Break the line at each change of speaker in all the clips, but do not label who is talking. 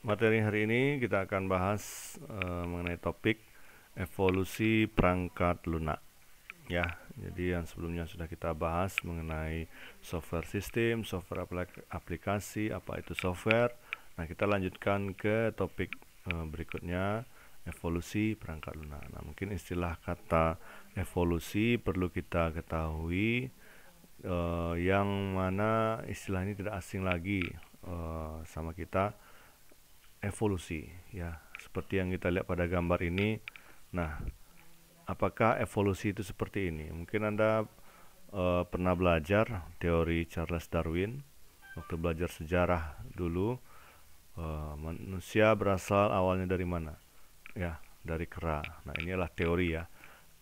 Materi hari ini kita akan bahas e, mengenai topik evolusi perangkat lunak. Ya, jadi yang sebelumnya sudah kita bahas mengenai software sistem, software aplikasi, apa itu software. Nah, kita lanjutkan ke topik e, berikutnya evolusi perangkat lunak. Nah, mungkin istilah kata evolusi perlu kita ketahui e, yang mana istilah ini tidak asing lagi e, sama kita evolusi ya seperti yang kita lihat pada gambar ini nah apakah evolusi itu seperti ini mungkin anda uh, pernah belajar teori Charles Darwin waktu belajar sejarah dulu uh, manusia berasal awalnya dari mana ya dari kera nah inilah teori ya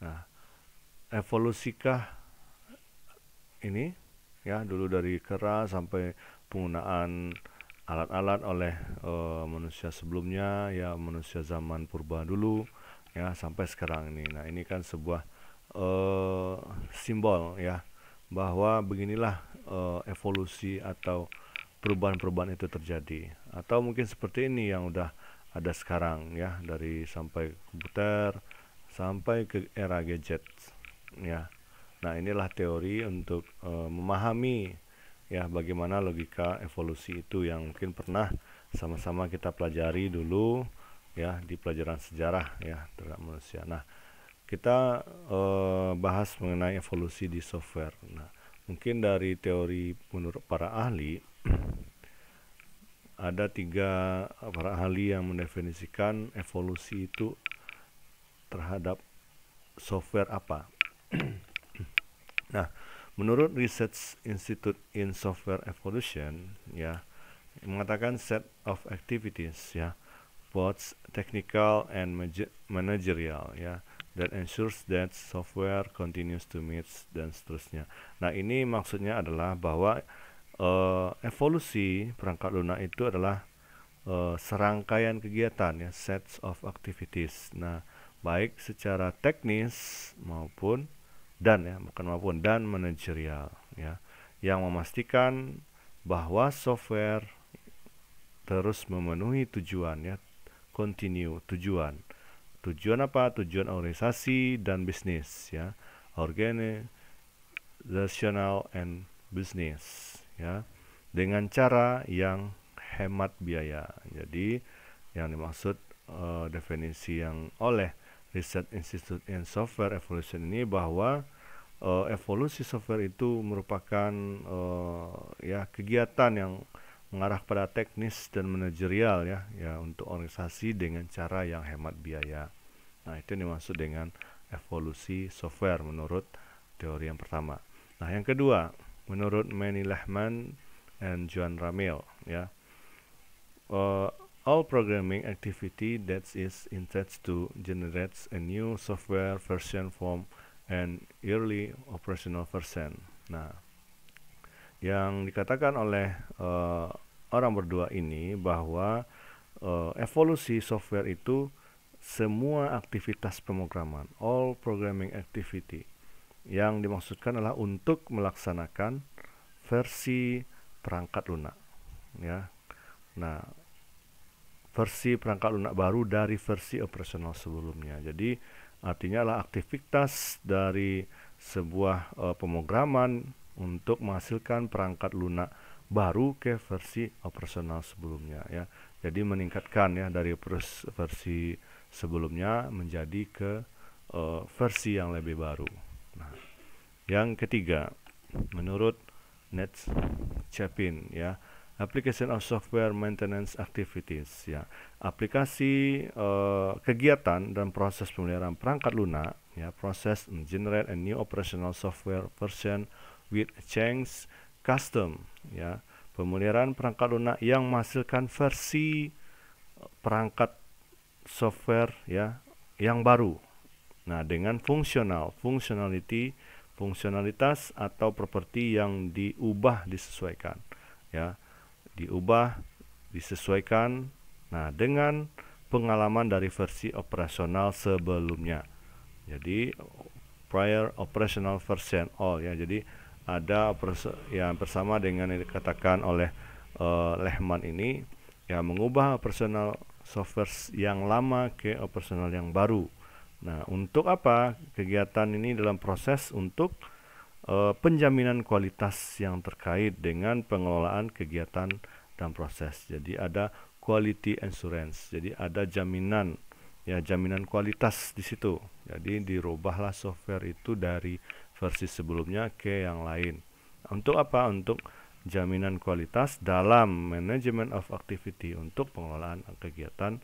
nah evolusikah ini ya dulu dari kera sampai penggunaan alat-alat oleh uh, manusia sebelumnya ya manusia zaman purba dulu ya sampai sekarang ini. Nah, ini kan sebuah uh, simbol ya bahwa beginilah uh, evolusi atau perubahan-perubahan itu terjadi. Atau mungkin seperti ini yang udah ada sekarang ya dari sampai komputer sampai ke era gadget ya. Nah, inilah teori untuk uh, memahami ya bagaimana logika evolusi itu yang mungkin pernah sama-sama kita pelajari dulu ya di pelajaran sejarah ya terhadap manusia. Nah, kita eh, bahas mengenai evolusi di software. Nah, mungkin dari teori menurut para ahli ada tiga para ahli yang mendefinisikan evolusi itu terhadap software apa. nah, Menurut Research Institute in Software Evolution, ya, mengatakan set of activities, ya, both technical and managerial, ya, that ensures that software continues to meet dan seterusnya. Nah, ini maksudnya adalah bahwa uh, evolusi perangkat lunak itu adalah uh, serangkaian kegiatan, ya, sets of activities. Nah, baik secara teknis maupun dan ya bukan maupun dan manajerial ya yang memastikan bahwa software terus memenuhi tujuan ya continue tujuan tujuan apa tujuan organisasi dan bisnis ya organizational and business ya dengan cara yang hemat biaya jadi yang dimaksud uh, definisi yang oleh Research Institute in Software Evolution ini bahwa uh, evolusi software itu merupakan uh, ya kegiatan yang mengarah pada teknis dan manajerial ya ya untuk organisasi dengan cara yang hemat biaya. Nah, itu yang dimaksud dengan evolusi software menurut teori yang pertama. Nah, yang kedua, menurut Manny Lehman and Joan Ramil ya. Uh, all programming activity that is intended to generate a new software version from an early operational version. Nah, yang dikatakan oleh uh, orang berdua ini bahwa uh, evolusi software itu semua aktivitas pemrograman, all programming activity yang dimaksudkan adalah untuk melaksanakan versi perangkat lunak ya. Nah, versi perangkat lunak baru dari versi operasional sebelumnya. Jadi artinya adalah aktivitas dari sebuah uh, pemrograman untuk menghasilkan perangkat lunak baru ke versi operasional sebelumnya ya. Jadi meningkatkan ya dari versi sebelumnya menjadi ke uh, versi yang lebih baru. Nah, yang ketiga menurut Nets Chapin ya application of software maintenance activities ya aplikasi uh, kegiatan dan proses pemeliharaan perangkat lunak ya proses generate a new operational software version with change custom ya pemeliharaan perangkat lunak yang menghasilkan versi eh, perangkat software ya yang baru nah dengan fungsional functionality fungsionalitas atau properti yang diubah disesuaikan ya diubah, disesuaikan. Nah, dengan pengalaman dari versi operasional sebelumnya. Jadi prior operational version all oh, ya. Jadi ada yang bersama dengan yang dikatakan oleh uh, Lehman ini ya mengubah personal software yang lama ke operasional yang baru. Nah, untuk apa kegiatan ini dalam proses untuk Eh, penjaminan kualitas yang terkait dengan pengelolaan kegiatan dan proses. Jadi ada quality insurance. Jadi ada jaminan ya jaminan kualitas di situ. Jadi dirubahlah software itu dari versi sebelumnya ke yang lain. Untuk apa? Untuk jaminan kualitas dalam management of activity untuk pengelolaan kegiatan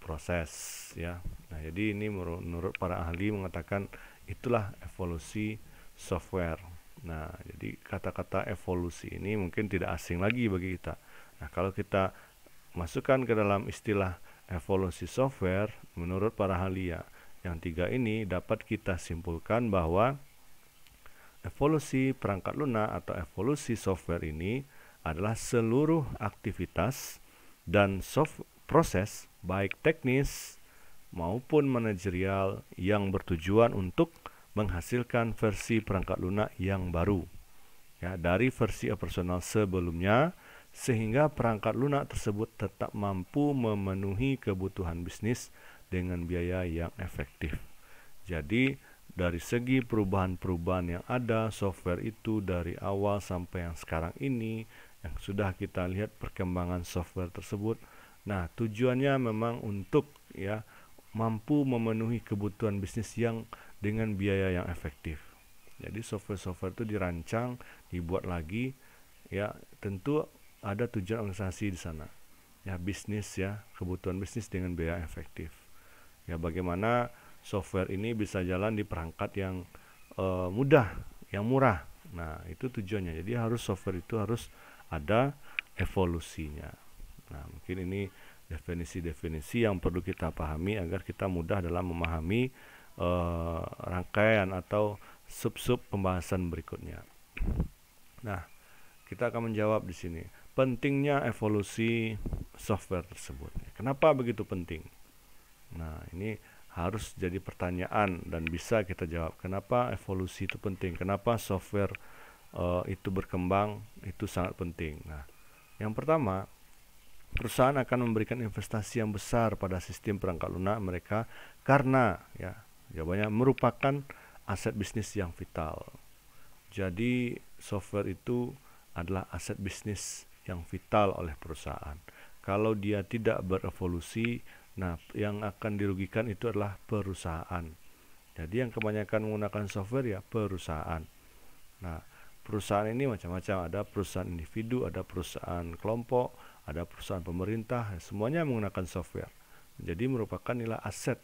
proses ya. Nah, jadi ini menurut para ahli mengatakan itulah evolusi software. Nah, jadi kata-kata evolusi ini mungkin tidak asing lagi bagi kita. Nah, kalau kita masukkan ke dalam istilah evolusi software, menurut para halia, yang tiga ini dapat kita simpulkan bahwa evolusi perangkat lunak atau evolusi software ini adalah seluruh aktivitas dan soft proses baik teknis maupun manajerial yang bertujuan untuk menghasilkan versi perangkat lunak yang baru ya dari versi operasional sebelumnya sehingga perangkat lunak tersebut tetap mampu memenuhi kebutuhan bisnis dengan biaya yang efektif. Jadi dari segi perubahan-perubahan yang ada software itu dari awal sampai yang sekarang ini yang sudah kita lihat perkembangan software tersebut. Nah, tujuannya memang untuk ya mampu memenuhi kebutuhan bisnis yang dengan biaya yang efektif. Jadi software-software itu dirancang, dibuat lagi, ya tentu ada tujuan organisasi di sana. Ya bisnis ya, kebutuhan bisnis dengan biaya efektif. Ya bagaimana software ini bisa jalan di perangkat yang uh, mudah, yang murah. Nah itu tujuannya. Jadi harus software itu harus ada evolusinya. Nah mungkin ini definisi-definisi yang perlu kita pahami agar kita mudah dalam memahami uh, rangkaian atau sub-sub pembahasan berikutnya. Nah, kita akan menjawab di sini pentingnya evolusi software tersebut. Kenapa begitu penting? Nah, ini harus jadi pertanyaan dan bisa kita jawab. Kenapa evolusi itu penting? Kenapa software uh, itu berkembang itu sangat penting. Nah, yang pertama, perusahaan akan memberikan investasi yang besar pada sistem perangkat lunak mereka karena ya jawabannya merupakan aset bisnis yang vital jadi software itu adalah aset bisnis yang vital oleh perusahaan kalau dia tidak berevolusi nah yang akan dirugikan itu adalah perusahaan jadi yang kebanyakan menggunakan software ya perusahaan nah perusahaan ini macam-macam ada perusahaan individu ada perusahaan kelompok ada perusahaan pemerintah semuanya menggunakan software jadi merupakan nilai aset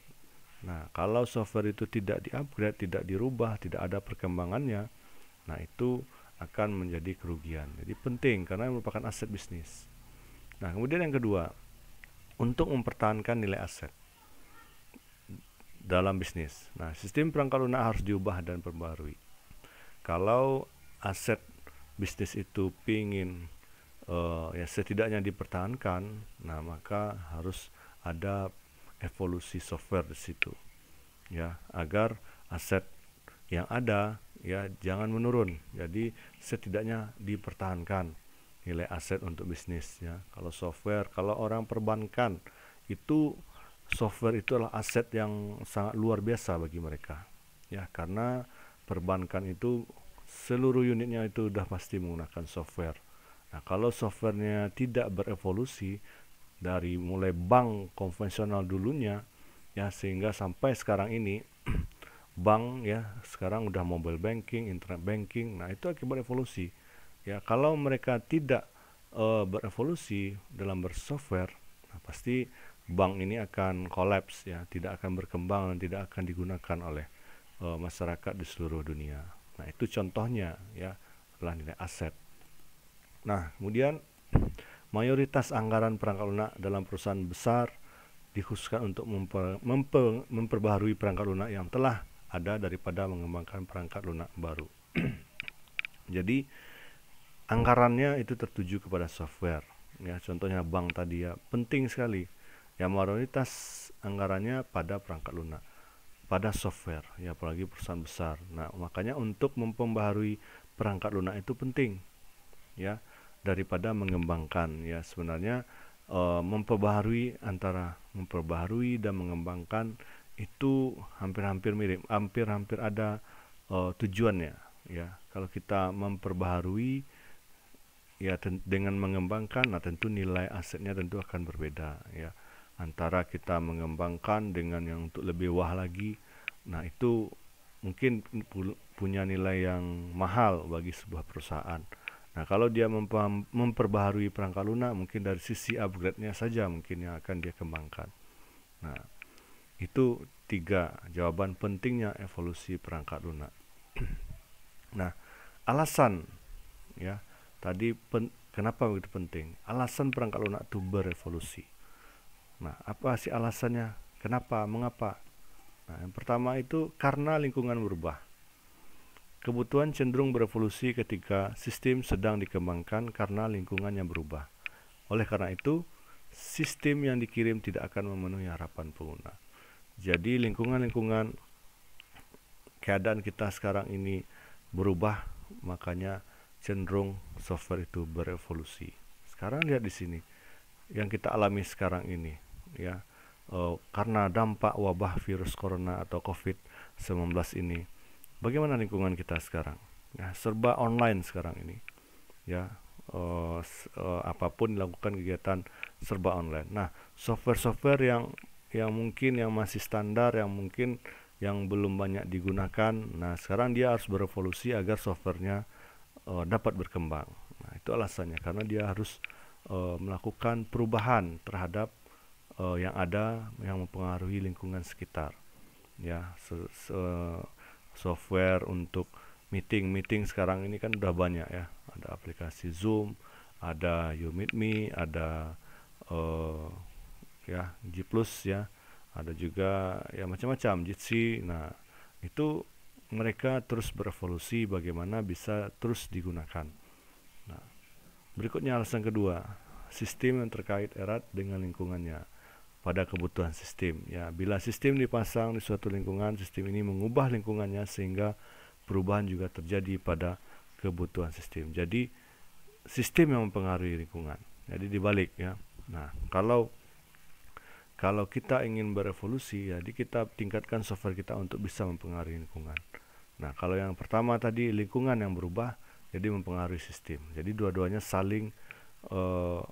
Nah, kalau software itu tidak diupgrade, tidak dirubah, tidak ada perkembangannya, nah itu akan menjadi kerugian. Jadi penting karena merupakan aset bisnis. Nah, kemudian yang kedua, untuk mempertahankan nilai aset dalam bisnis. Nah, sistem perangkat lunak harus diubah dan perbarui. Kalau aset bisnis itu pingin uh, ya setidaknya dipertahankan, nah maka harus ada evolusi software di situ ya agar aset yang ada ya jangan menurun jadi setidaknya dipertahankan nilai aset untuk bisnis ya kalau software kalau orang perbankan itu software itu adalah aset yang sangat luar biasa bagi mereka ya karena perbankan itu seluruh unitnya itu sudah pasti menggunakan software nah kalau softwarenya tidak berevolusi dari mulai bank konvensional dulunya ya sehingga sampai sekarang ini bank ya sekarang udah mobile banking, internet banking. Nah, itu akibat evolusi. Ya, kalau mereka tidak uh, berevolusi dalam bersoftware, nah pasti bank ini akan kolaps ya, tidak akan berkembang dan tidak akan digunakan oleh uh, masyarakat di seluruh dunia. Nah, itu contohnya ya adalah nilai aset. Nah, kemudian Mayoritas anggaran perangkat lunak dalam perusahaan besar dikhususkan untuk memper, memper, memperbaharui perangkat lunak yang telah ada daripada mengembangkan perangkat lunak baru. Jadi anggarannya itu tertuju kepada software. Ya, contohnya bank tadi ya penting sekali. Yang mayoritas anggarannya pada perangkat lunak pada software ya apalagi perusahaan besar. Nah, makanya untuk memperbaharui perangkat lunak itu penting. Ya daripada mengembangkan ya sebenarnya uh, memperbaharui antara memperbaharui dan mengembangkan itu hampir-hampir mirip hampir-hampir ada uh, tujuannya ya kalau kita memperbaharui ya dengan mengembangkan nah tentu nilai asetnya tentu akan berbeda ya antara kita mengembangkan dengan yang untuk lebih wah lagi nah itu mungkin punya nilai yang mahal bagi sebuah perusahaan Nah, kalau dia memperbaharui perangkat lunak, mungkin dari sisi upgrade-nya saja mungkin yang akan dia kembangkan. Nah, itu tiga jawaban pentingnya evolusi perangkat lunak. nah, alasan ya tadi pen, kenapa begitu penting? Alasan perangkat lunak itu berevolusi. Nah, apa sih alasannya? Kenapa? Mengapa? Nah, yang pertama itu karena lingkungan berubah. Kebutuhan cenderung berevolusi ketika sistem sedang dikembangkan karena lingkungan yang berubah. Oleh karena itu, sistem yang dikirim tidak akan memenuhi harapan pengguna. Jadi lingkungan-lingkungan keadaan kita sekarang ini berubah, makanya cenderung software itu berevolusi. Sekarang lihat di sini yang kita alami sekarang ini, ya. E, karena dampak wabah virus corona atau COVID-19 ini, bagaimana lingkungan kita sekarang nah serba online sekarang ini ya uh, apapun dilakukan kegiatan serba online nah software-software yang yang mungkin yang masih standar yang mungkin yang belum banyak digunakan nah sekarang dia harus berevolusi agar softwarenya uh, dapat berkembang nah itu alasannya karena dia harus uh, melakukan perubahan terhadap uh, yang ada yang mempengaruhi lingkungan sekitar ya se, se software untuk meeting meeting sekarang ini kan udah banyak ya ada aplikasi Zoom ada you meet me ada uh, ya G Plus ya ada juga ya macam-macam Jitsi nah itu mereka terus berevolusi bagaimana bisa terus digunakan nah berikutnya alasan kedua sistem yang terkait erat dengan lingkungannya pada kebutuhan sistem. Ya, bila sistem dipasang di suatu lingkungan, sistem ini mengubah lingkungannya sehingga perubahan juga terjadi pada kebutuhan sistem. Jadi sistem yang mempengaruhi lingkungan. Jadi dibalik ya. Nah, kalau kalau kita ingin berevolusi, ya, jadi kita tingkatkan software kita untuk bisa mempengaruhi lingkungan. Nah, kalau yang pertama tadi lingkungan yang berubah, jadi mempengaruhi sistem. Jadi dua-duanya saling uh,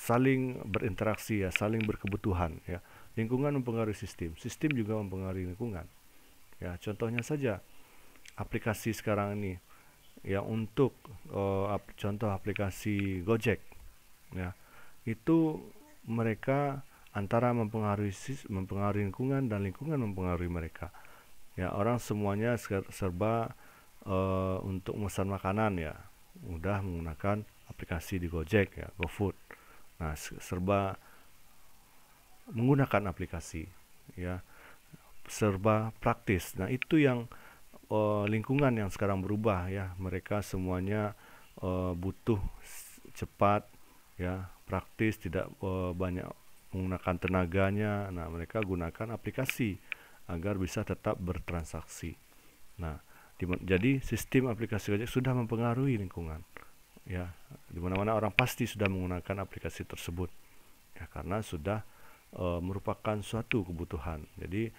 saling berinteraksi ya, saling berkebutuhan ya. Lingkungan mempengaruhi sistem, sistem juga mempengaruhi lingkungan. Ya, contohnya saja aplikasi sekarang ini ya untuk uh, ap, contoh aplikasi Gojek ya. Itu mereka antara mempengaruhi mempengaruhi lingkungan dan lingkungan mempengaruhi mereka. Ya, orang semuanya serba uh, untuk memesan makanan ya, mudah menggunakan aplikasi di Gojek ya, GoFood Nah, serba menggunakan aplikasi, ya, serba praktis. Nah, itu yang uh, lingkungan yang sekarang berubah ya. Mereka semuanya uh, butuh cepat, ya, praktis, tidak uh, banyak menggunakan tenaganya. Nah, mereka gunakan aplikasi agar bisa tetap bertransaksi. Nah, jadi sistem aplikasi gojek sudah mempengaruhi lingkungan ya di mana-mana orang pasti sudah menggunakan aplikasi tersebut ya karena sudah e, merupakan suatu kebutuhan jadi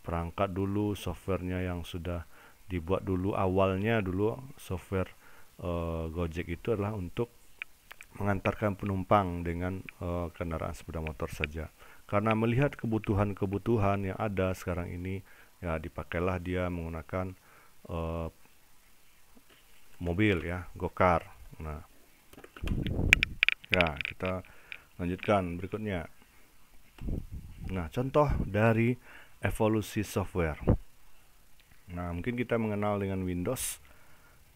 perangkat dulu softwarenya yang sudah dibuat dulu awalnya dulu software e, Gojek itu adalah untuk mengantarkan penumpang dengan e, kendaraan sepeda motor saja karena melihat kebutuhan-kebutuhan yang ada sekarang ini ya dipakailah dia menggunakan e, mobil ya gokar Nah, ya kita lanjutkan berikutnya. Nah, contoh dari evolusi software. Nah, mungkin kita mengenal dengan Windows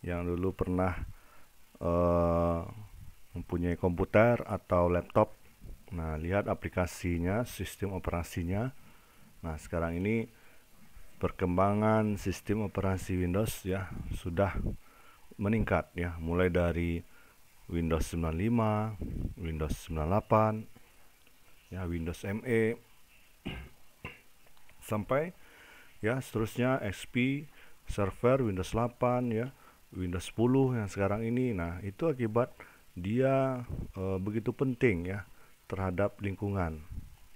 yang dulu pernah uh, mempunyai komputer atau laptop. Nah, lihat aplikasinya, sistem operasinya. Nah, sekarang ini perkembangan sistem operasi Windows ya sudah meningkat ya, mulai dari Windows 95, Windows 98, ya Windows ME sampai ya seterusnya XP, server Windows 8 ya, Windows 10 yang sekarang ini. Nah, itu akibat dia e, begitu penting ya terhadap lingkungan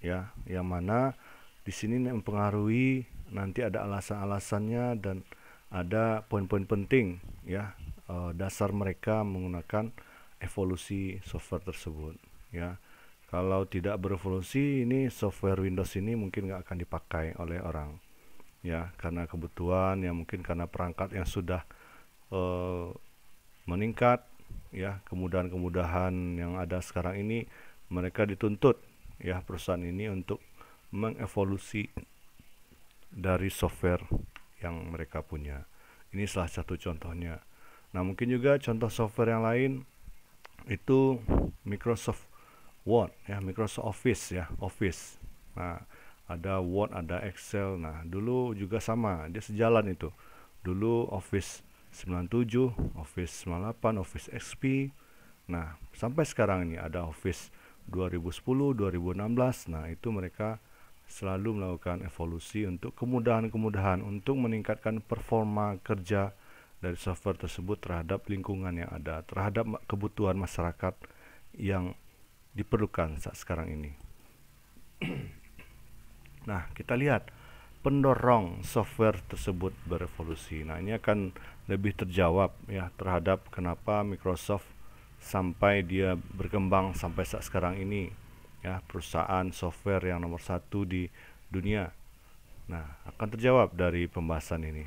ya, yang mana di sini mempengaruhi nanti ada alasan-alasannya dan ada poin-poin penting ya uh, dasar mereka menggunakan evolusi software tersebut ya kalau tidak berevolusi ini software Windows ini mungkin nggak akan dipakai oleh orang ya karena kebutuhan ya mungkin karena perangkat yang sudah uh, meningkat ya kemudahan-kemudahan yang ada sekarang ini mereka dituntut ya perusahaan ini untuk mengevolusi dari software yang mereka punya ini salah satu contohnya Nah, mungkin juga contoh software yang lain itu Microsoft Word ya, Microsoft Office ya, Office. Nah, ada Word, ada Excel. Nah, dulu juga sama, dia sejalan itu. Dulu Office 97, Office 98, Office XP. Nah, sampai sekarang ini ada Office 2010, 2016. Nah, itu mereka selalu melakukan evolusi untuk kemudahan-kemudahan untuk meningkatkan performa kerja dari software tersebut terhadap lingkungan yang ada, terhadap kebutuhan masyarakat yang diperlukan saat sekarang ini. nah, kita lihat pendorong software tersebut berevolusi. Nah, ini akan lebih terjawab ya terhadap kenapa Microsoft sampai dia berkembang sampai saat sekarang ini ya perusahaan software yang nomor satu di dunia. Nah, akan terjawab dari pembahasan ini.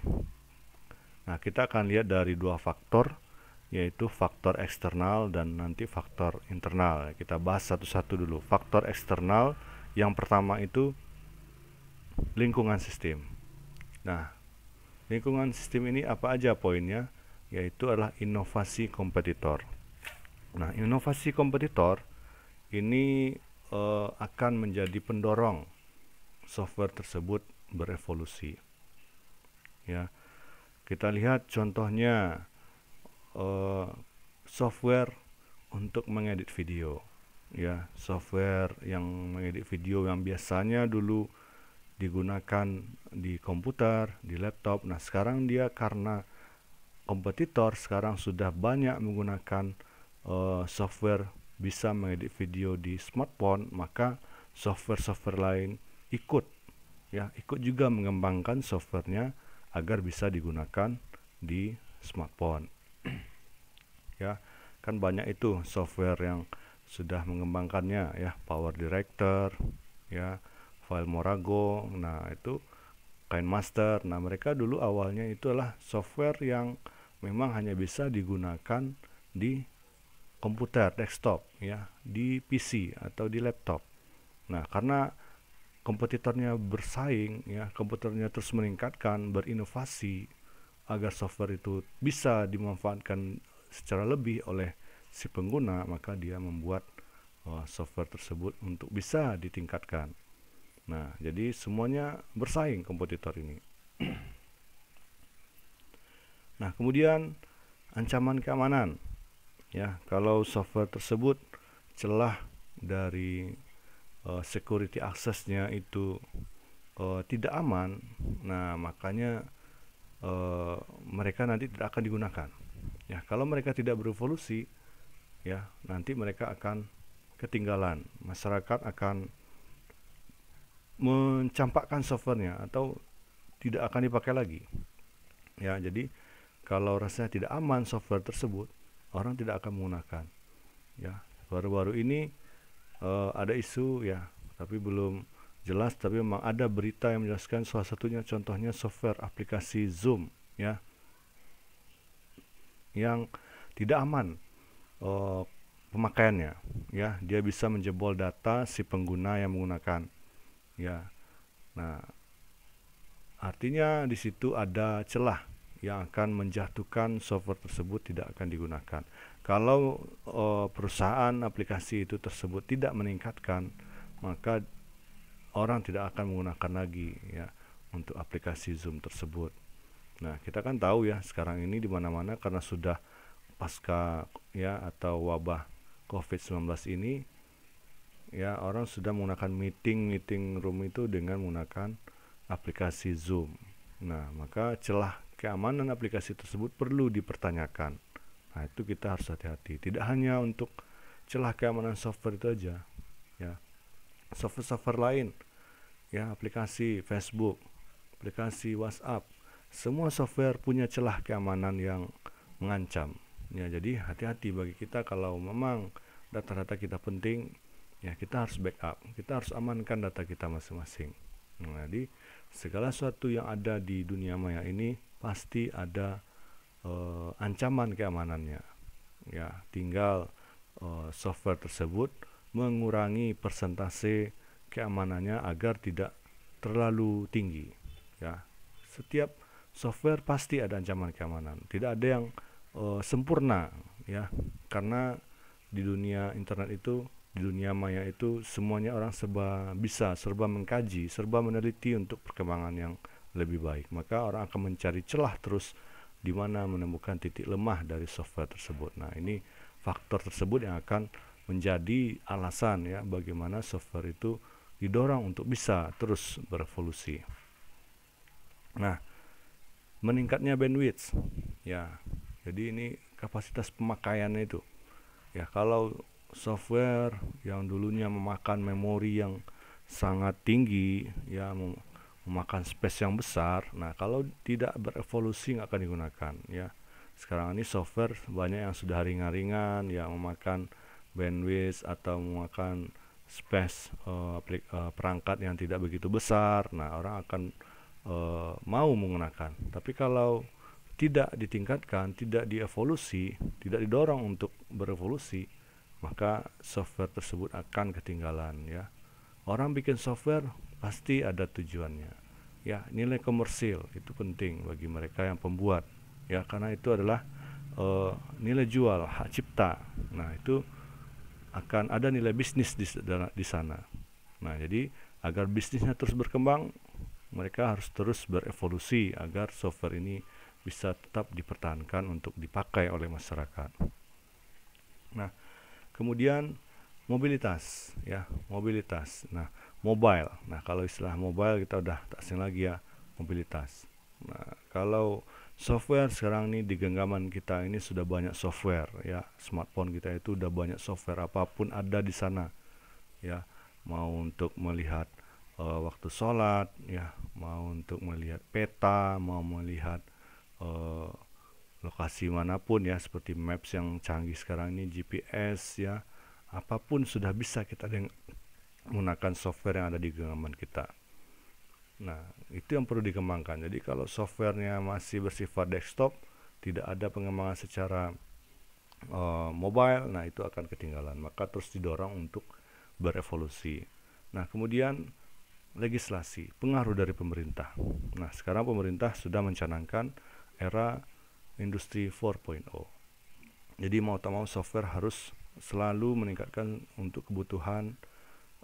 Nah, kita akan lihat dari dua faktor yaitu faktor eksternal dan nanti faktor internal. Kita bahas satu-satu dulu. Faktor eksternal yang pertama itu lingkungan sistem. Nah, lingkungan sistem ini apa aja poinnya? Yaitu adalah inovasi kompetitor. Nah, inovasi kompetitor ini uh, akan menjadi pendorong software tersebut berevolusi. Ya, kita lihat contohnya uh, software untuk mengedit video ya software yang mengedit video yang biasanya dulu digunakan di komputer, di laptop. Nah, sekarang dia karena kompetitor sekarang sudah banyak menggunakan uh, software bisa mengedit video di smartphone, maka software-software lain ikut ya, ikut juga mengembangkan softwarenya agar bisa digunakan di smartphone. ya, kan banyak itu software yang sudah mengembangkannya ya, Power Director, ya, File Morago. Nah, itu KineMaster. Nah, mereka dulu awalnya itu adalah software yang memang hanya bisa digunakan di komputer desktop ya, di PC atau di laptop. Nah, karena kompetitornya bersaing ya kompetitornya terus meningkatkan berinovasi agar software itu bisa dimanfaatkan secara lebih oleh si pengguna maka dia membuat uh, software tersebut untuk bisa ditingkatkan nah jadi semuanya bersaing kompetitor ini nah kemudian ancaman keamanan ya kalau software tersebut celah dari uh, security aksesnya itu uh, tidak aman nah makanya uh, mereka nanti tidak akan digunakan ya kalau mereka tidak berevolusi ya nanti mereka akan ketinggalan masyarakat akan mencampakkan softwarenya atau tidak akan dipakai lagi ya jadi kalau rasanya tidak aman software tersebut orang tidak akan menggunakan ya baru-baru ini uh, ada isu ya tapi belum jelas tapi memang ada berita yang menjelaskan salah satunya contohnya software aplikasi Zoom ya yang tidak aman uh, pemakaiannya ya dia bisa menjebol data si pengguna yang menggunakan ya nah artinya di situ ada celah yang akan menjatuhkan software tersebut tidak akan digunakan. Kalau uh, perusahaan aplikasi itu tersebut tidak meningkatkan, maka orang tidak akan menggunakan lagi ya untuk aplikasi Zoom tersebut. Nah, kita kan tahu ya sekarang ini di mana-mana karena sudah pasca ya atau wabah COVID-19 ini ya orang sudah menggunakan meeting-meeting room itu dengan menggunakan aplikasi Zoom. Nah, maka celah keamanan aplikasi tersebut perlu dipertanyakan. Nah, itu kita harus hati-hati. Tidak hanya untuk celah keamanan software itu aja, ya. Software-software lain, ya, aplikasi Facebook, aplikasi WhatsApp, semua software punya celah keamanan yang mengancam. Ya, jadi hati-hati bagi kita kalau memang data-data kita penting, ya kita harus backup, kita harus amankan data kita masing-masing. Nah, jadi segala sesuatu yang ada di dunia maya ini pasti ada uh, ancaman keamanannya. Ya, tinggal uh, software tersebut mengurangi persentase keamanannya agar tidak terlalu tinggi. Ya, setiap software pasti ada ancaman keamanan. Tidak ada yang uh, sempurna, ya, karena di dunia internet itu di dunia maya itu semuanya orang serba bisa, serba mengkaji, serba meneliti untuk perkembangan yang lebih baik. Maka orang akan mencari celah terus di mana menemukan titik lemah dari software tersebut. Nah, ini faktor tersebut yang akan menjadi alasan ya bagaimana software itu didorong untuk bisa terus berevolusi. Nah, meningkatnya bandwidth ya. Jadi ini kapasitas pemakaiannya itu. Ya, kalau software yang dulunya memakan memori yang sangat tinggi ya memakan space yang besar nah kalau tidak berevolusi nggak akan digunakan ya sekarang ini software banyak yang sudah ringan-ringan yang memakan bandwidth atau memakan space uh, aplik, uh, perangkat yang tidak begitu besar nah orang akan uh, mau menggunakan tapi kalau tidak ditingkatkan tidak dievolusi tidak didorong untuk berevolusi maka software tersebut akan ketinggalan ya. Orang bikin software pasti ada tujuannya. Ya, nilai komersil itu penting bagi mereka yang pembuat ya karena itu adalah uh, nilai jual hak cipta. Nah, itu akan ada nilai bisnis di, di sana. Nah, jadi agar bisnisnya terus berkembang, mereka harus terus berevolusi agar software ini bisa tetap dipertahankan untuk dipakai oleh masyarakat. Nah, Kemudian mobilitas ya, mobilitas. Nah, mobile. Nah, kalau istilah mobile kita udah tak asing lagi ya, mobilitas. Nah, kalau software sekarang ini di genggaman kita ini sudah banyak software ya. Smartphone kita itu udah banyak software apapun ada di sana. Ya, mau untuk melihat uh, waktu sholat ya, mau untuk melihat peta, mau melihat uh, lokasi manapun ya seperti maps yang canggih sekarang ini GPS ya apapun sudah bisa kita menggunakan software yang ada di genggaman kita nah itu yang perlu dikembangkan jadi kalau softwarenya masih bersifat desktop tidak ada pengembangan secara uh, mobile nah itu akan ketinggalan maka terus didorong untuk berevolusi nah kemudian legislasi pengaruh dari pemerintah nah sekarang pemerintah sudah mencanangkan era industri 4.0. Jadi mau tak mau software harus selalu meningkatkan untuk kebutuhan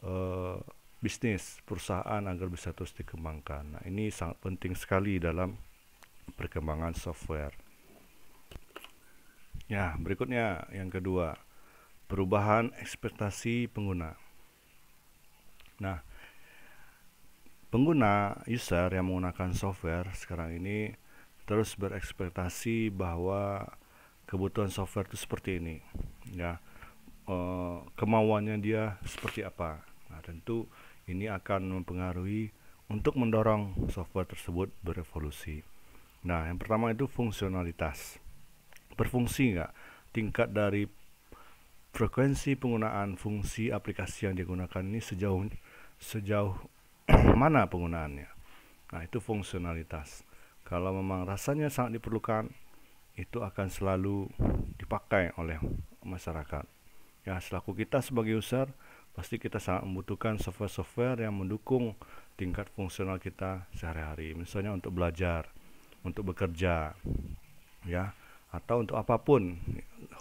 uh, bisnis perusahaan agar bisa terus dikembangkan. Nah, ini sangat penting sekali dalam perkembangan software. Ya, berikutnya yang kedua, perubahan ekspektasi pengguna. Nah, pengguna user yang menggunakan software sekarang ini terus berekspektasi bahwa kebutuhan software itu seperti ini ya e, kemauannya dia seperti apa nah, tentu ini akan mempengaruhi untuk mendorong software tersebut berevolusi nah yang pertama itu fungsionalitas berfungsi nggak tingkat dari frekuensi penggunaan fungsi aplikasi yang digunakan ini sejauh sejauh mana penggunaannya nah itu fungsionalitas kalau memang rasanya sangat diperlukan itu akan selalu dipakai oleh masyarakat ya selaku kita sebagai user pasti kita sangat membutuhkan software-software yang mendukung tingkat fungsional kita sehari-hari misalnya untuk belajar untuk bekerja ya atau untuk apapun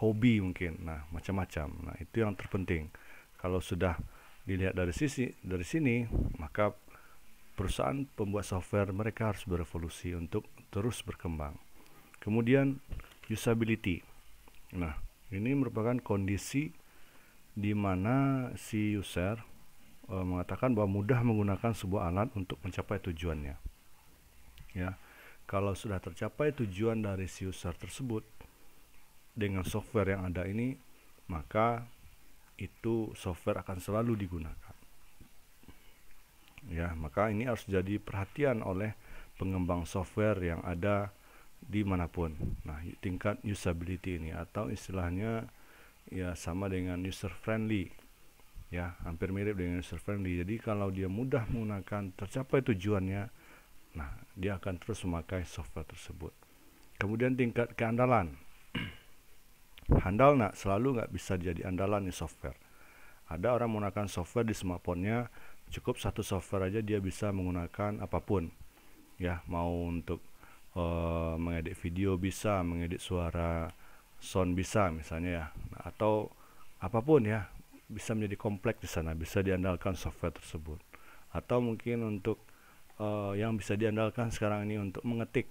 hobi mungkin nah macam-macam nah itu yang terpenting kalau sudah dilihat dari sisi dari sini maka perusahaan pembuat software mereka harus berevolusi untuk terus berkembang. Kemudian usability. Nah, ini merupakan kondisi di mana si user e, mengatakan bahwa mudah menggunakan sebuah alat untuk mencapai tujuannya. Ya. Kalau sudah tercapai tujuan dari si user tersebut dengan software yang ada ini, maka itu software akan selalu digunakan ya maka ini harus jadi perhatian oleh pengembang software yang ada dimanapun nah tingkat usability ini atau istilahnya ya sama dengan user friendly ya hampir mirip dengan user friendly jadi kalau dia mudah menggunakan tercapai tujuannya nah dia akan terus memakai software tersebut kemudian tingkat keandalan handal nak selalu nggak bisa jadi andalan di software ada orang menggunakan software di smartphone-nya cukup satu software aja dia bisa menggunakan apapun ya mau untuk uh, mengedit video bisa mengedit suara sound bisa misalnya ya nah, atau apapun ya bisa menjadi kompleks di sana bisa diandalkan software tersebut atau mungkin untuk uh, yang bisa diandalkan sekarang ini untuk mengetik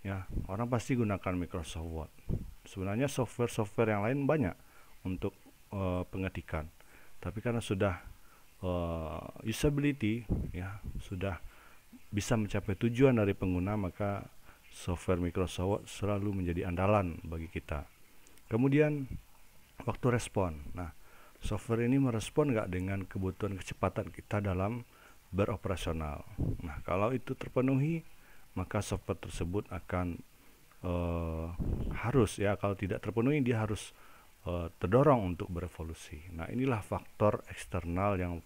ya orang pasti gunakan Microsoft Word sebenarnya software-software yang lain banyak untuk uh, pengetikan tapi karena sudah uh, usability ya sudah bisa mencapai tujuan dari pengguna maka software Microsoft selalu menjadi andalan bagi kita. Kemudian waktu respon. Nah, software ini merespon nggak dengan kebutuhan kecepatan kita dalam beroperasional. Nah, kalau itu terpenuhi, maka software tersebut akan uh, harus ya kalau tidak terpenuhi dia harus Eh, terdorong untuk berevolusi. Nah, inilah faktor eksternal yang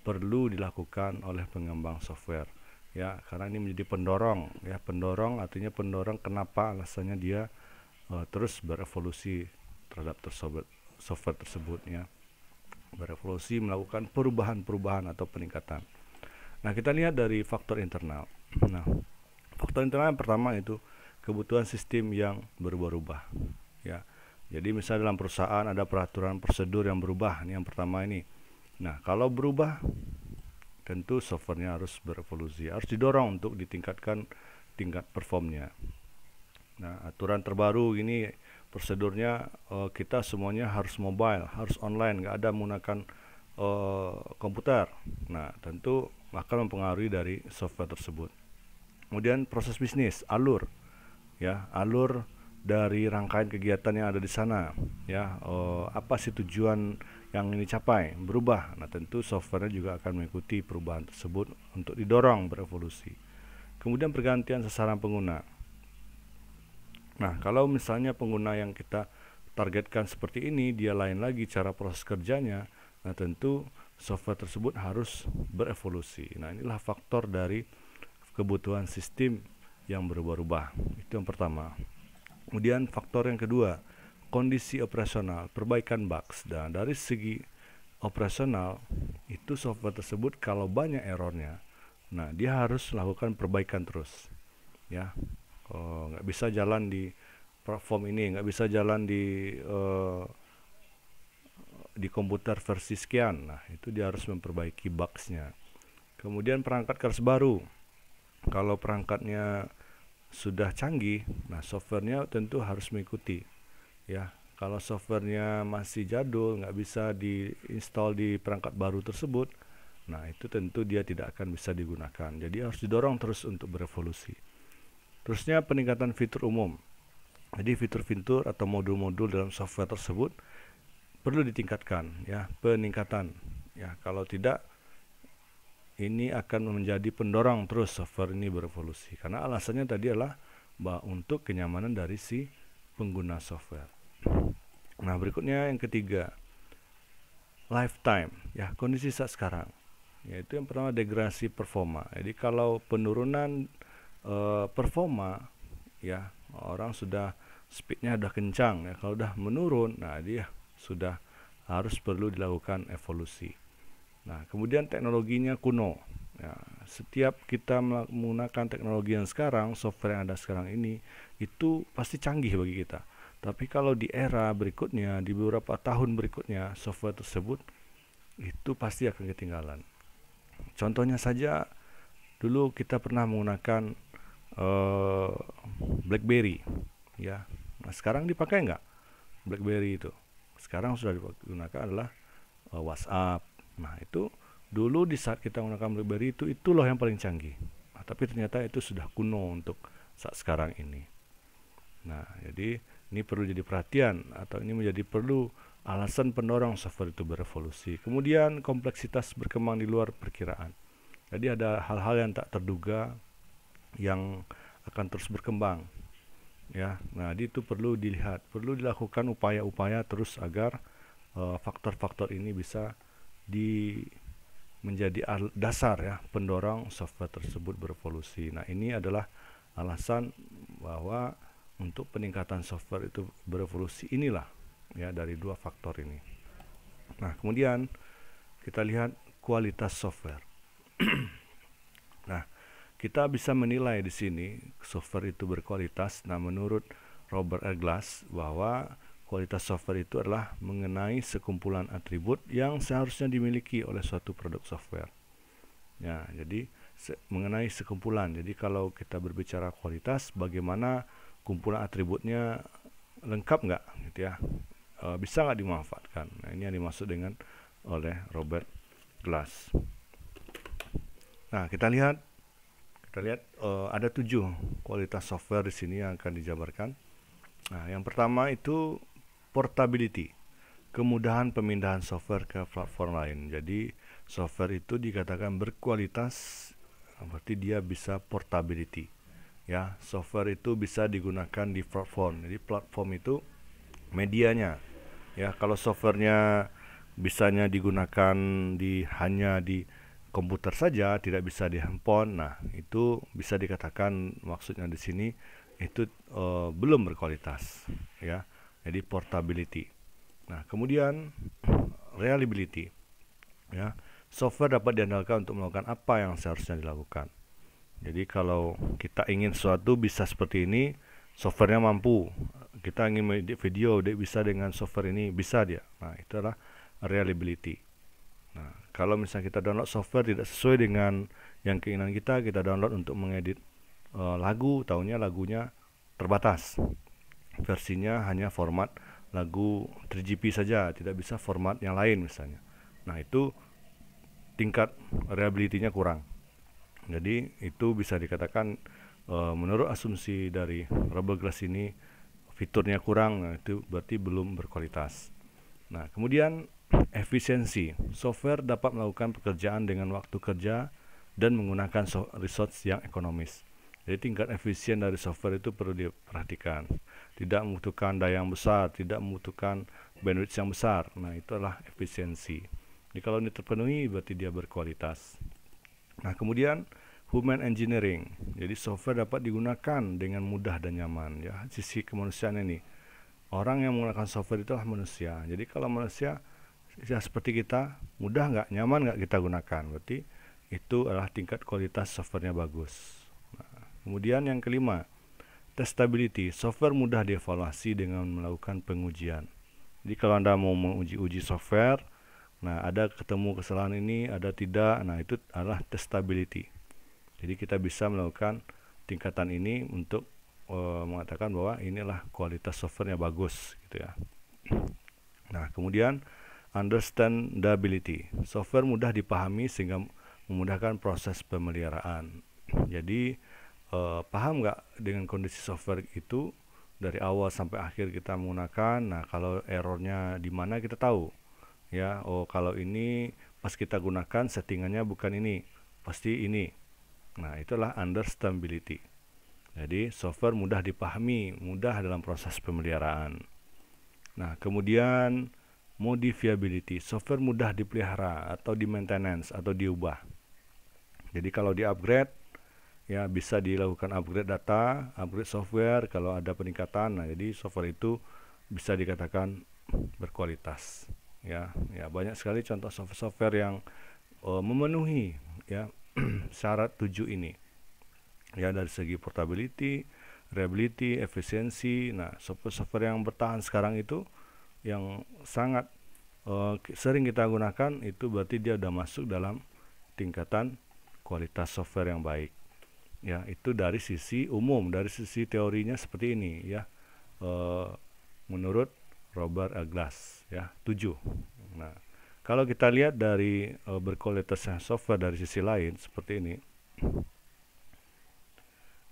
perlu dilakukan oleh pengembang software ya karena ini menjadi pendorong ya pendorong artinya pendorong kenapa alasannya dia uh, terus berevolusi terhadap tersebut software tersebut ya berevolusi melakukan perubahan-perubahan atau peningkatan. Nah, kita lihat dari faktor internal. Nah, faktor internal yang pertama itu kebutuhan sistem yang berubah-ubah ya jadi misalnya dalam perusahaan ada peraturan prosedur yang berubah, ini yang pertama ini. Nah, kalau berubah tentu softwarenya harus berevolusi, harus didorong untuk ditingkatkan tingkat performnya. Nah, aturan terbaru ini prosedurnya uh, kita semuanya harus mobile, harus online, nggak ada menggunakan uh, komputer. Nah, tentu akan mempengaruhi dari software tersebut. Kemudian proses bisnis, alur, ya, alur dari rangkaian kegiatan yang ada di sana ya eh, apa sih tujuan yang ini capai berubah nah tentu softwarenya juga akan mengikuti perubahan tersebut untuk didorong berevolusi kemudian pergantian sasaran pengguna nah kalau misalnya pengguna yang kita targetkan seperti ini dia lain lagi cara proses kerjanya nah tentu software tersebut harus berevolusi nah inilah faktor dari kebutuhan sistem yang berubah-ubah itu yang pertama Kemudian faktor yang kedua, kondisi operasional, perbaikan bugs. Dan dari segi operasional, itu software tersebut kalau banyak errornya, nah dia harus lakukan perbaikan terus. Ya, oh, nggak oh, bisa jalan di platform ini, nggak bisa jalan di uh, di komputer versi sekian. Nah, itu dia harus memperbaiki bugsnya. Kemudian perangkat keras baru. Kalau perangkatnya sudah canggih, nah softwarenya tentu harus mengikuti. Ya, kalau softwarenya masih jadul, nggak bisa diinstal di perangkat baru tersebut, nah itu tentu dia tidak akan bisa digunakan. Jadi harus didorong terus untuk berevolusi. Terusnya peningkatan fitur umum. Jadi fitur-fitur atau modul-modul dalam software tersebut perlu ditingkatkan, ya peningkatan. Ya kalau tidak ini akan menjadi pendorong terus software ini berevolusi karena alasannya tadi adalah bahwa untuk kenyamanan dari si pengguna software. Nah, berikutnya yang ketiga. Lifetime, ya kondisi saat sekarang. Yaitu yang pertama degradasi performa. Jadi kalau penurunan e, performa ya orang sudah speednya sudah kencang ya kalau sudah menurun nah dia sudah harus perlu dilakukan evolusi Nah, kemudian teknologinya kuno. Ya, setiap kita menggunakan teknologi yang sekarang, software yang ada sekarang ini, itu pasti canggih bagi kita. Tapi kalau di era berikutnya, di beberapa tahun berikutnya, software tersebut itu pasti akan ketinggalan. Contohnya saja, dulu kita pernah menggunakan uh, BlackBerry, ya. Nah, sekarang dipakai nggak BlackBerry itu? Sekarang sudah digunakan adalah uh, WhatsApp, Nah itu dulu di saat kita menggunakan BlackBerry itu itu loh yang paling canggih. Nah, tapi ternyata itu sudah kuno untuk saat sekarang ini. Nah jadi ini perlu jadi perhatian atau ini menjadi perlu alasan pendorong software itu berevolusi. Kemudian kompleksitas berkembang di luar perkiraan. Jadi ada hal-hal yang tak terduga yang akan terus berkembang. Ya, nah itu perlu dilihat, perlu dilakukan upaya-upaya terus agar eh, faktor-faktor uh, faktor -faktor ini bisa di menjadi dasar ya pendorong software tersebut berevolusi. Nah, ini adalah alasan bahwa untuk peningkatan software itu berevolusi inilah ya dari dua faktor ini. Nah, kemudian kita lihat kualitas software. nah, kita bisa menilai di sini software itu berkualitas. Nah, menurut Robert Glass bahwa Kualitas software itu adalah mengenai sekumpulan atribut yang seharusnya dimiliki oleh suatu produk software. Ya, jadi se mengenai sekumpulan. Jadi kalau kita berbicara kualitas, bagaimana kumpulan atributnya lengkap nggak, gitu ya? E, bisa nggak dimanfaatkan? Nah, ini yang dimaksud dengan oleh Robert Glass. Nah, kita lihat kita lihat e, ada tujuh kualitas software di sini yang akan dijabarkan. Nah, yang pertama itu portability kemudahan pemindahan software ke platform lain jadi software itu dikatakan berkualitas berarti dia bisa portability ya software itu bisa digunakan di platform jadi platform itu medianya ya kalau softwarenya bisanya digunakan di hanya di komputer saja tidak bisa di handphone nah itu bisa dikatakan maksudnya di sini itu uh, belum berkualitas ya jadi portability. Nah, kemudian reliability. Ya, software dapat diandalkan untuk melakukan apa yang seharusnya dilakukan. Jadi kalau kita ingin sesuatu bisa seperti ini, softwarenya mampu. Kita ingin edit video, dia bisa dengan software ini, bisa dia. Nah, itulah reliability. Nah, kalau misalnya kita download software tidak sesuai dengan yang keinginan kita, kita download untuk mengedit uh, lagu, tahunya lagunya terbatas versinya hanya format lagu 3GP saja, tidak bisa format yang lain misalnya. Nah, itu tingkat reliability-nya kurang. Jadi, itu bisa dikatakan e, menurut asumsi dari Rebel Glass ini fiturnya kurang, nah itu berarti belum berkualitas. Nah, kemudian efisiensi. Software dapat melakukan pekerjaan dengan waktu kerja dan menggunakan resource yang ekonomis. Jadi tingkat efisien dari software itu perlu diperhatikan. Tidak membutuhkan daya yang besar, tidak membutuhkan bandwidth yang besar. Nah, itulah efisiensi. Jadi kalau ini terpenuhi berarti dia berkualitas. Nah, kemudian human engineering. Jadi software dapat digunakan dengan mudah dan nyaman ya. Sisi kemanusiaan ini. Orang yang menggunakan software itulah manusia. Jadi kalau manusia ya seperti kita, mudah nggak, nyaman nggak kita gunakan. Berarti itu adalah tingkat kualitas softwarenya bagus. Kemudian yang kelima, testability. Software mudah dievaluasi dengan melakukan pengujian. Jadi kalau Anda mau menguji-uji software, nah ada ketemu kesalahan ini, ada tidak, nah itu adalah testability. Jadi kita bisa melakukan tingkatan ini untuk e, mengatakan bahwa inilah kualitas softwarenya bagus gitu ya. Nah, kemudian understandability. Software mudah dipahami sehingga memudahkan proses pemeliharaan. Jadi uh, paham nggak dengan kondisi software itu dari awal sampai akhir kita menggunakan. Nah, kalau errornya di mana kita tahu. Ya, oh kalau ini pas kita gunakan settingannya bukan ini, pasti ini. Nah, itulah understandability. Jadi, software mudah dipahami, mudah dalam proses pemeliharaan. Nah, kemudian modifiability, software mudah dipelihara atau di maintenance atau diubah. Jadi kalau di upgrade ya bisa dilakukan upgrade data, upgrade software kalau ada peningkatan. Nah, jadi software itu bisa dikatakan berkualitas. Ya, ya banyak sekali contoh software-software yang uh, memenuhi ya syarat tujuh ini. Ya dari segi portability, reliability, efisiensi. Nah, software-software yang bertahan sekarang itu yang sangat uh, sering kita gunakan itu berarti dia sudah masuk dalam tingkatan kualitas software yang baik ya itu dari sisi umum dari sisi teorinya seperti ini ya e, menurut Robert Glass ya 7 nah kalau kita lihat dari e, eh, berkualitasnya software dari sisi lain seperti ini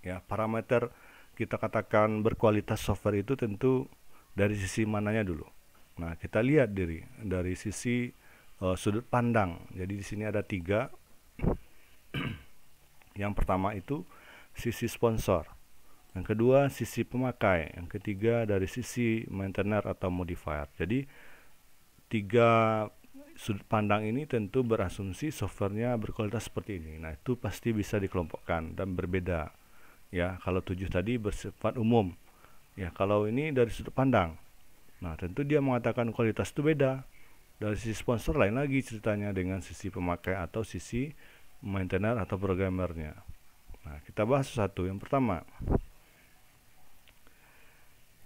ya parameter kita katakan berkualitas software itu tentu dari sisi mananya dulu nah kita lihat dari dari sisi e, sudut pandang. Jadi di sini ada tiga yang pertama itu sisi sponsor, yang kedua sisi pemakai, yang ketiga dari sisi maintainer atau modifier. Jadi tiga sudut pandang ini tentu berasumsi softwarenya berkualitas seperti ini. Nah, itu pasti bisa dikelompokkan dan berbeda. Ya, kalau tujuh tadi bersifat umum. Ya, kalau ini dari sudut pandang. Nah, tentu dia mengatakan kualitas itu beda. Dari sisi sponsor lain lagi ceritanya dengan sisi pemakai atau sisi maintainer atau programmernya. Nah, kita bahas satu. Yang pertama,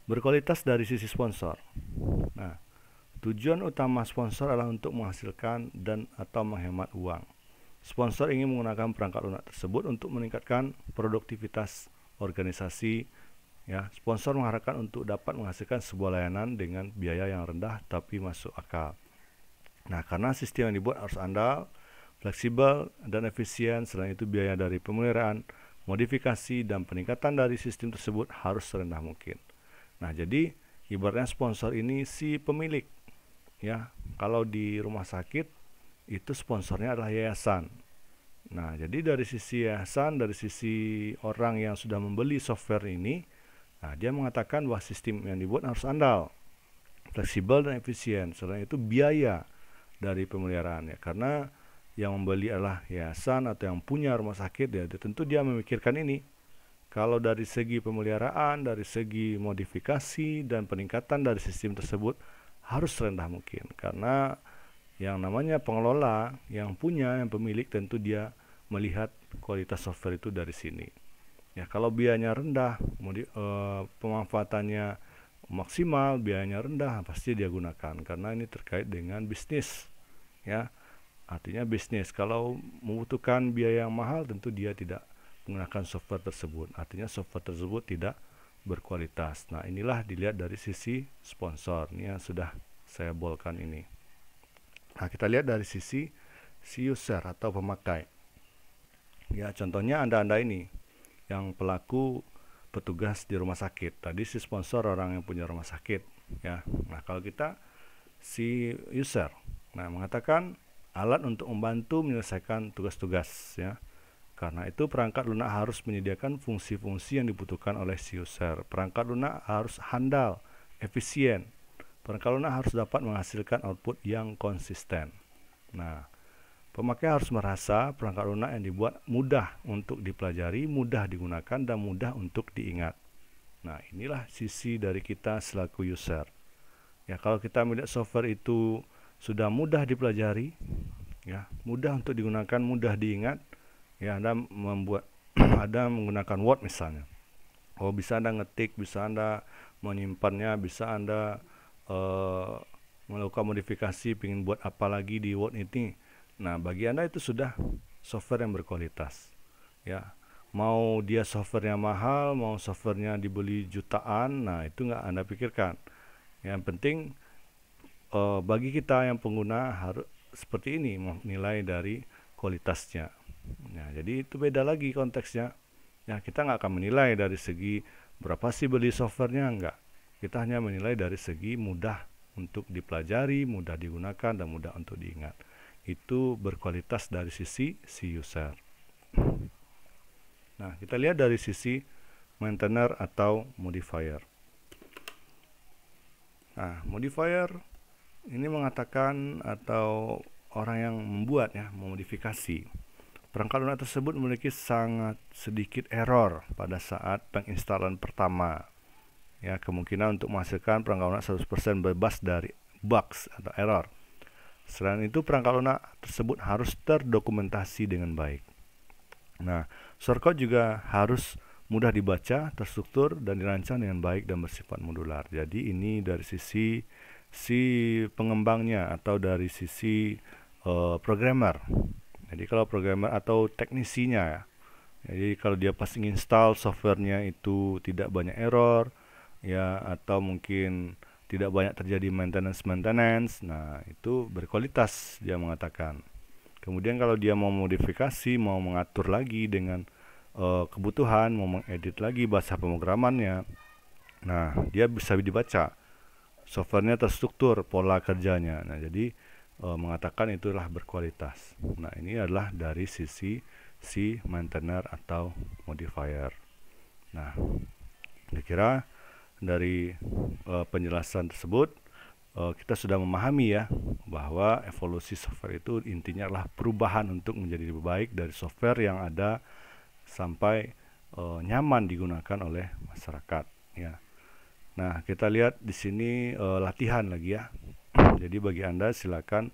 berkualitas dari sisi sponsor. Nah, tujuan utama sponsor adalah untuk menghasilkan dan atau menghemat uang. Sponsor ingin menggunakan perangkat lunak tersebut untuk meningkatkan produktivitas organisasi. Ya, sponsor mengharapkan untuk dapat menghasilkan sebuah layanan dengan biaya yang rendah tapi masuk akal. Nah, karena sistem yang dibuat harus andal, fleksibel, dan efisien. Selain itu, biaya dari pemeliharaan, modifikasi, dan peningkatan dari sistem tersebut harus serendah mungkin. Nah, jadi ibaratnya sponsor ini si pemilik. Ya, kalau di rumah sakit itu sponsornya adalah yayasan. Nah, jadi dari sisi yayasan, dari sisi orang yang sudah membeli software ini, nah dia mengatakan bahwa sistem yang dibuat harus andal, fleksibel dan efisien. Selain itu biaya dari pemeliharaannya karena yang membeli adalah yayasan atau yang punya rumah sakit ya tentu dia memikirkan ini kalau dari segi pemeliharaan dari segi modifikasi dan peningkatan dari sistem tersebut harus rendah mungkin karena yang namanya pengelola yang punya yang pemilik tentu dia melihat kualitas software itu dari sini ya kalau biayanya rendah modi, eh, pemanfaatannya maksimal biayanya rendah pasti dia gunakan karena ini terkait dengan bisnis ya Artinya bisnis. Kalau membutuhkan biaya yang mahal tentu dia tidak menggunakan software tersebut. Artinya software tersebut tidak berkualitas. Nah, inilah dilihat dari sisi sponsor. Ini yang sudah saya bolkan ini. Nah, kita lihat dari sisi si user atau pemakai. Ya, contohnya Anda-anda ini yang pelaku petugas di rumah sakit. Tadi si sponsor orang yang punya rumah sakit, ya. Nah, kalau kita si user. Nah, mengatakan alat untuk membantu menyelesaikan tugas-tugas ya. Karena itu perangkat lunak harus menyediakan fungsi-fungsi yang dibutuhkan oleh si user. Perangkat lunak harus handal, efisien. Perangkat lunak harus dapat menghasilkan output yang konsisten. Nah, pemakai harus merasa perangkat lunak yang dibuat mudah untuk dipelajari, mudah digunakan dan mudah untuk diingat. Nah, inilah sisi dari kita selaku user. Ya, kalau kita melihat software itu sudah mudah dipelajari, ya, mudah untuk digunakan, mudah diingat. Ya, Anda membuat ada menggunakan Word misalnya. Oh, bisa Anda ngetik, bisa Anda menyimpannya, bisa Anda uh, melakukan modifikasi, ingin buat apa lagi di Word ini. Nah, bagi Anda itu sudah software yang berkualitas. Ya, mau dia softwarenya mahal, mau softwarenya dibeli jutaan, nah itu nggak Anda pikirkan. Yang penting Eh, bagi kita yang pengguna harus seperti ini nilai dari kualitasnya. Nah, jadi itu beda lagi konteksnya. Ya, kita nggak akan menilai dari segi berapa sih beli softwarenya enggak. Kita hanya menilai dari segi mudah untuk dipelajari, mudah digunakan dan mudah untuk diingat. Itu berkualitas dari sisi si user. Nah, kita lihat dari sisi maintainer atau modifier. Nah, modifier ini mengatakan atau orang yang membuat ya memodifikasi perangkat lunak tersebut memiliki sangat sedikit error pada saat penginstalan pertama ya kemungkinan untuk menghasilkan perangkat lunak 100% bebas dari bugs atau error selain itu perangkat lunak tersebut harus terdokumentasi dengan baik nah source juga harus mudah dibaca, terstruktur dan dirancang dengan baik dan bersifat modular. Jadi ini dari sisi si pengembangnya atau dari sisi uh, programmer. Jadi kalau programmer atau teknisinya ya. Jadi kalau dia pas install softwarenya itu tidak banyak error ya atau mungkin tidak banyak terjadi maintenance maintenance. Nah, itu berkualitas dia mengatakan. Kemudian kalau dia mau modifikasi, mau mengatur lagi dengan uh, kebutuhan, mau mengedit lagi bahasa pemrogramannya. Nah, dia bisa dibaca softwarenya terstruktur pola kerjanya nah jadi e, mengatakan itulah berkualitas nah ini adalah dari sisi si maintainer atau modifier nah kira kira dari e, penjelasan tersebut e, kita sudah memahami ya bahwa evolusi software itu intinya adalah perubahan untuk menjadi lebih baik dari software yang ada sampai e, nyaman digunakan oleh masyarakat ya Nah, kita lihat di sini e, latihan lagi ya. Jadi bagi Anda silakan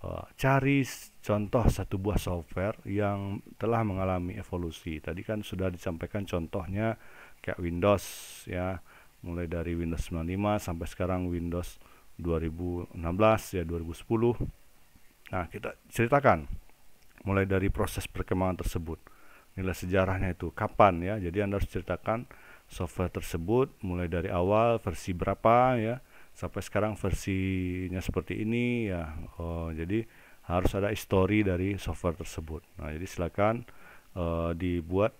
e, cari contoh satu buah software yang telah mengalami evolusi. Tadi kan sudah disampaikan contohnya kayak Windows ya, mulai dari Windows 95 sampai sekarang Windows 2016 ya 2010. Nah, kita ceritakan mulai dari proses perkembangan tersebut. Nilai sejarahnya itu kapan ya. Jadi Anda harus ceritakan software tersebut mulai dari awal versi berapa ya sampai sekarang versinya seperti ini ya oh, jadi harus ada history dari software tersebut nah jadi silakan uh, dibuat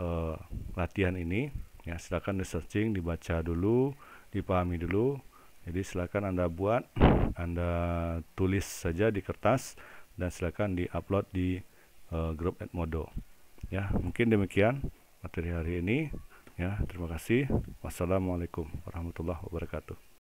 uh, latihan ini ya silakan di searching dibaca dulu dipahami dulu jadi silakan anda buat anda tulis saja di kertas dan silakan di, upload di uh, eh, grup Edmodo ya mungkin demikian materi hari ini Ya, terima kasih. Wassalamualaikum warahmatullahi wabarakatuh.